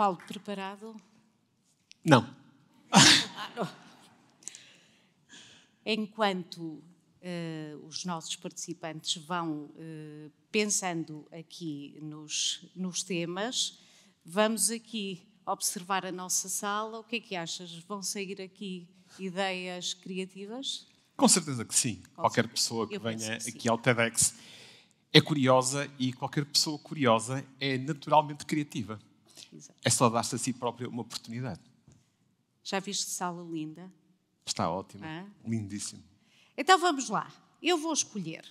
Paulo, preparado? Não. Ah, Enquanto uh, os nossos participantes vão uh, pensando aqui nos, nos temas, vamos aqui observar a nossa sala. O que é que achas? Vão sair aqui ideias criativas? Com certeza que sim. Com qualquer certeza. pessoa que Eu venha que aqui sim. ao TEDx é curiosa e qualquer pessoa curiosa é naturalmente criativa. Exato. É só dar-se a si própria uma oportunidade. Já viste sala linda? Está ótimo, ah? lindíssimo. Então vamos lá. Eu vou escolher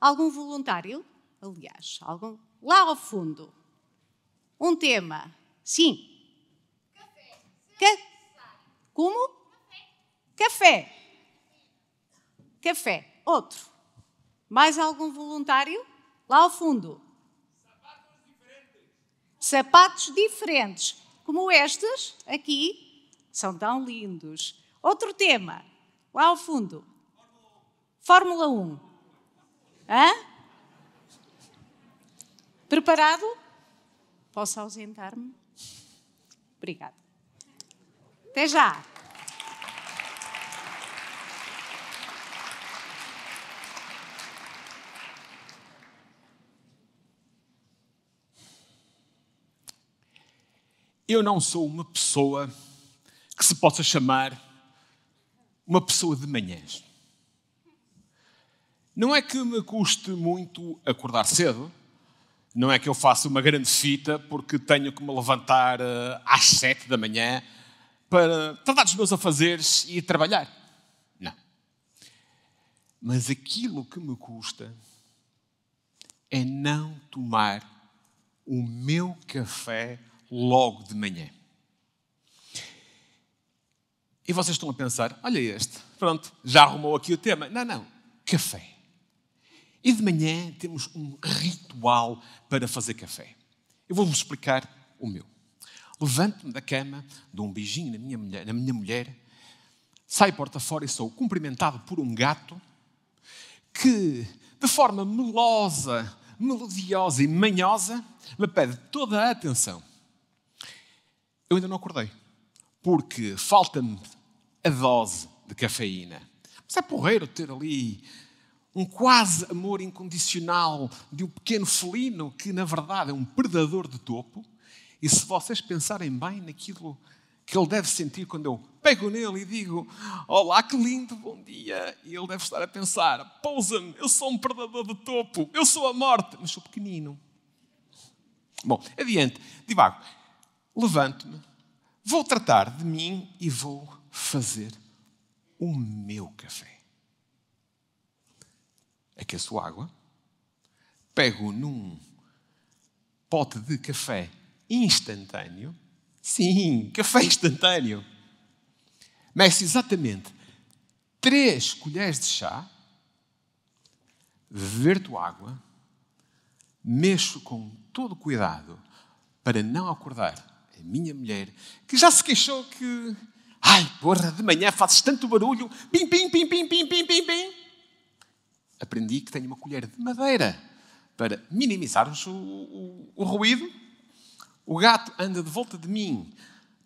algum voluntário, aliás, algum lá ao fundo. Um tema. Sim. Café. Ca... Como? Café. Café. Café. Outro. Mais algum voluntário? Lá ao fundo. Sapatos diferentes, como estes aqui, são tão lindos. Outro tema, lá ao fundo. Fórmula 1. Hã? Preparado? Posso ausentar-me? Obrigada. Até já! Eu não sou uma pessoa que se possa chamar uma pessoa de manhãs. Não é que me custe muito acordar cedo, não é que eu faça uma grande fita porque tenho que me levantar eh, às sete da manhã para tratar dos meus afazeres e trabalhar. Não. Mas aquilo que me custa é não tomar o meu café logo de manhã. E vocês estão a pensar: olha este, pronto, já arrumou aqui o tema. Não, não, café. E de manhã temos um ritual para fazer café. Eu vou-vos explicar o meu. Levanto-me da cama, dou um beijinho na minha mulher, na minha mulher saio porta fora e sou cumprimentado por um gato que, de forma melosa, melodiosa e manhosa, me pede toda a atenção eu ainda não acordei. Porque falta-me a dose de cafeína. Mas é porreiro ter ali um quase amor incondicional de um pequeno felino que, na verdade, é um predador de topo. E se vocês pensarem bem naquilo que ele deve sentir quando eu pego nele e digo: Olá, que lindo, bom dia. E ele deve estar a pensar: Pousa-me, eu sou um predador de topo, eu sou a morte, mas sou pequenino. Bom, adiante, Divago levanto-me, vou tratar de mim e vou fazer o meu café. Aqueço água, pego num pote de café instantâneo. Sim, café instantâneo. Meço exatamente três colheres de chá, verto água, mexo com todo cuidado para não acordar a é minha mulher, que já se queixou que, ai, porra, de manhã fazes tanto barulho, pim, pim, pim, pim, pim, pim, pim, pim. Aprendi que tenho uma colher de madeira para minimizarmos o, o, o ruído. O gato anda de volta de mim,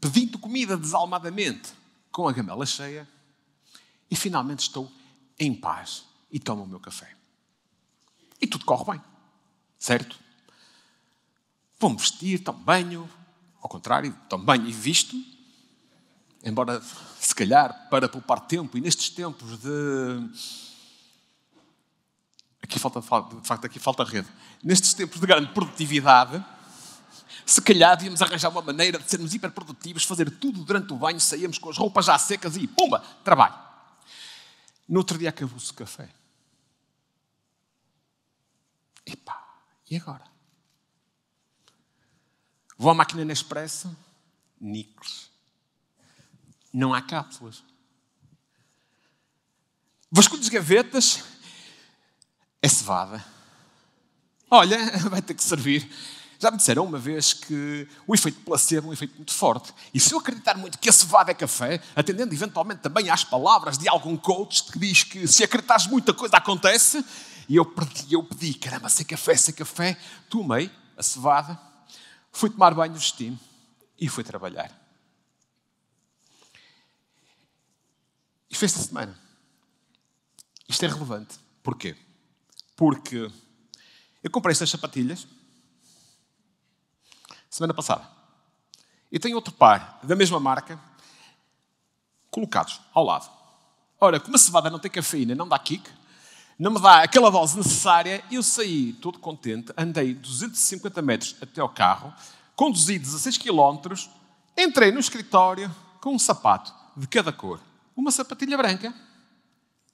pedindo comida desalmadamente, com a gamela cheia. E finalmente estou em paz e tomo o meu café. E tudo corre bem, certo? Vou-me vestir, tomo banho, ao contrário, também visto, embora se calhar para poupar tempo e nestes tempos de. Aqui falta, de facto, aqui falta rede. Nestes tempos de grande produtividade, se calhar devíamos arranjar uma maneira de sermos hiperprodutivos, fazer tudo durante o banho, saímos com as roupas já secas e pumba, trabalho. No outro dia acabou-se o café. Epá, e agora? Vou à máquina Nespresso, níqueles. Não há cápsulas. Vasculho de gavetas, é cevada. Olha, vai ter que servir. Já me disseram uma vez que o efeito placebo é um efeito muito forte. E se eu acreditar muito que a cevada é café, atendendo eventualmente também às palavras de algum coach que diz que se acreditares muita coisa acontece, e eu pedi, eu pedi caramba, se é café, sem é café, tomei a cevada Fui tomar banho, vesti e fui trabalhar. Isto fez esta semana. Isto é relevante. Porquê? Porque eu comprei estas sapatilhas semana passada. E tenho outro par da mesma marca colocados ao lado. Ora, como a cevada não tem cafeína, não dá kick, não me dá aquela dose necessária, eu saí todo contente, andei 250 metros até ao carro, conduzi 16 quilómetros, entrei no escritório com um sapato de cada cor. Uma sapatilha branca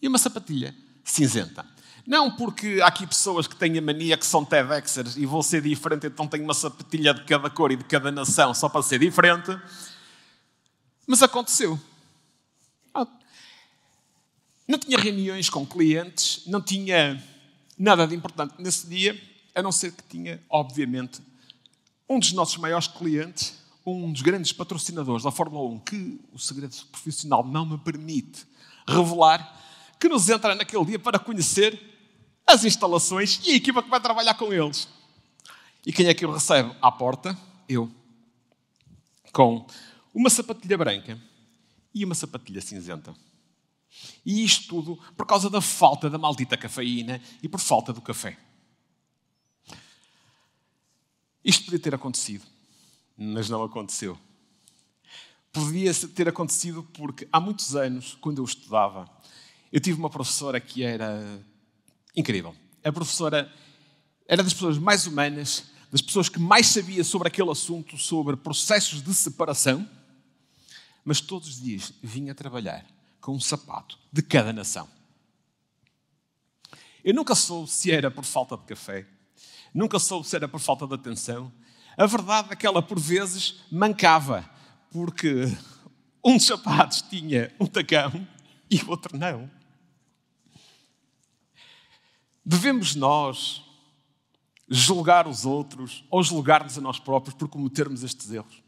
e uma sapatilha cinzenta. Não porque há aqui pessoas que têm a mania que são TEDxers e vou ser diferente, então tenho uma sapatilha de cada cor e de cada nação só para ser diferente. Mas aconteceu. Não tinha reuniões com clientes, não tinha nada de importante nesse dia, a não ser que tinha, obviamente, um dos nossos maiores clientes, um dos grandes patrocinadores da Fórmula 1, que o segredo profissional não me permite revelar, que nos entra naquele dia para conhecer as instalações e a equipa que vai trabalhar com eles. E quem é que o recebe à porta? Eu. Com uma sapatilha branca e uma sapatilha cinzenta. E isto tudo por causa da falta da maldita cafeína e por falta do café. Isto podia ter acontecido, mas não aconteceu. Podia ter acontecido porque há muitos anos, quando eu estudava, eu tive uma professora que era incrível. A professora era das pessoas mais humanas, das pessoas que mais sabia sobre aquele assunto, sobre processos de separação, mas todos os dias vinha trabalhar com um sapato de cada nação. Eu nunca soube se era por falta de café, nunca soube se era por falta de atenção. A verdade é que ela, por vezes, mancava, porque um dos sapatos tinha um tacão e o outro não. Devemos nós julgar os outros ou julgar-nos a nós próprios por cometermos estes erros?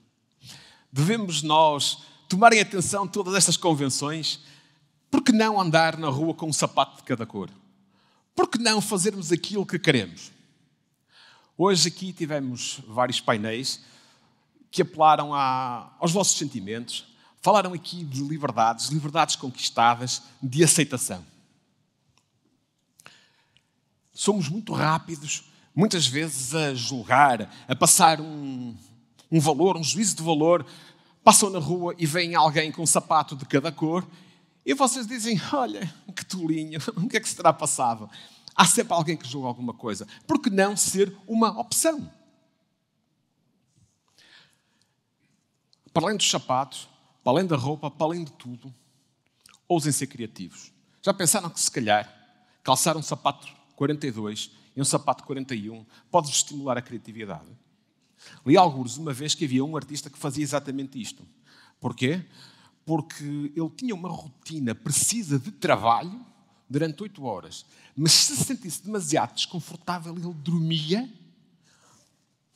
Devemos nós tomarem atenção todas estas convenções, por que não andar na rua com um sapato de cada cor? Por que não fazermos aquilo que queremos? Hoje aqui tivemos vários painéis que apelaram a, aos vossos sentimentos, falaram aqui de liberdades, liberdades conquistadas, de aceitação. Somos muito rápidos, muitas vezes, a julgar, a passar um, um valor, um juízo de valor passam na rua e veem alguém com um sapato de cada cor e vocês dizem: Olha, que tolinho, o que é que se terá passado? Há sempre alguém que julga alguma coisa. Por que não ser uma opção? Para além dos sapatos, para além da roupa, para além de tudo, ousem ser criativos. Já pensaram que se calhar calçar um sapato 42 e um sapato 41 pode estimular a criatividade? Li alguns uma vez que havia um artista que fazia exatamente isto. Porquê? Porque ele tinha uma rotina precisa de trabalho durante oito horas, mas se se sentisse demasiado desconfortável, ele dormia,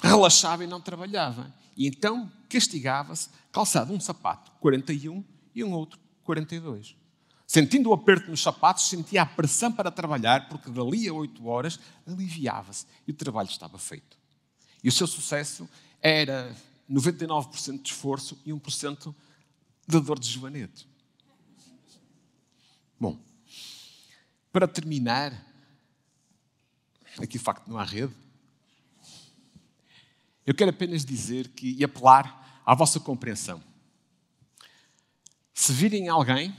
relaxava e não trabalhava. E então castigava-se, calçado um sapato 41 e um outro 42. Sentindo o aperto nos sapatos, sentia a pressão para trabalhar, porque dali a oito horas aliviava-se e o trabalho estava feito. E o seu sucesso era 99% de esforço e 1% de dor de joanete. Bom, para terminar, aqui de facto não há rede, eu quero apenas dizer que, e apelar à vossa compreensão. Se virem alguém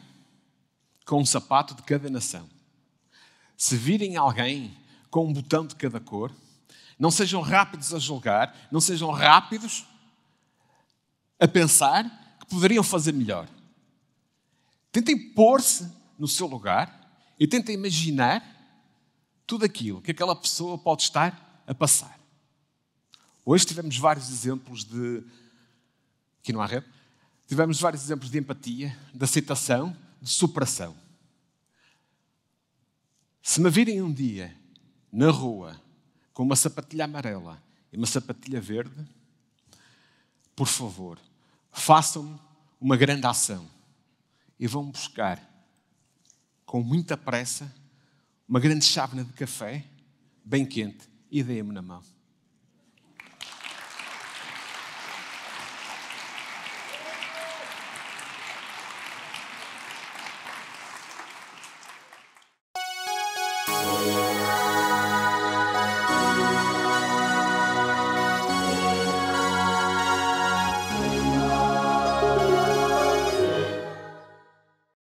com um sapato de cada nação, se virem alguém com um botão de cada cor, não sejam rápidos a julgar, não sejam rápidos a pensar que poderiam fazer melhor. Tentem pôr-se no seu lugar e tentem imaginar tudo aquilo que aquela pessoa pode estar a passar. Hoje tivemos vários exemplos de. Aqui não há rede. Tivemos vários exemplos de empatia, de aceitação, de superação. Se me virem um dia na rua com uma sapatilha amarela e uma sapatilha verde, por favor, façam-me uma grande ação e vão buscar com muita pressa uma grande chávena de café, bem quente, e deem-me na mão.